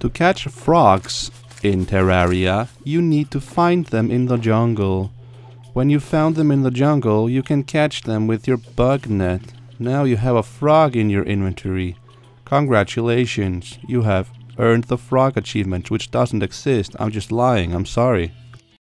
To catch frogs in Terraria, you need to find them in the jungle. When you found them in the jungle, you can catch them with your bug net. Now you have a frog in your inventory. Congratulations, you have earned the frog achievement, which doesn't exist. I'm just lying, I'm sorry.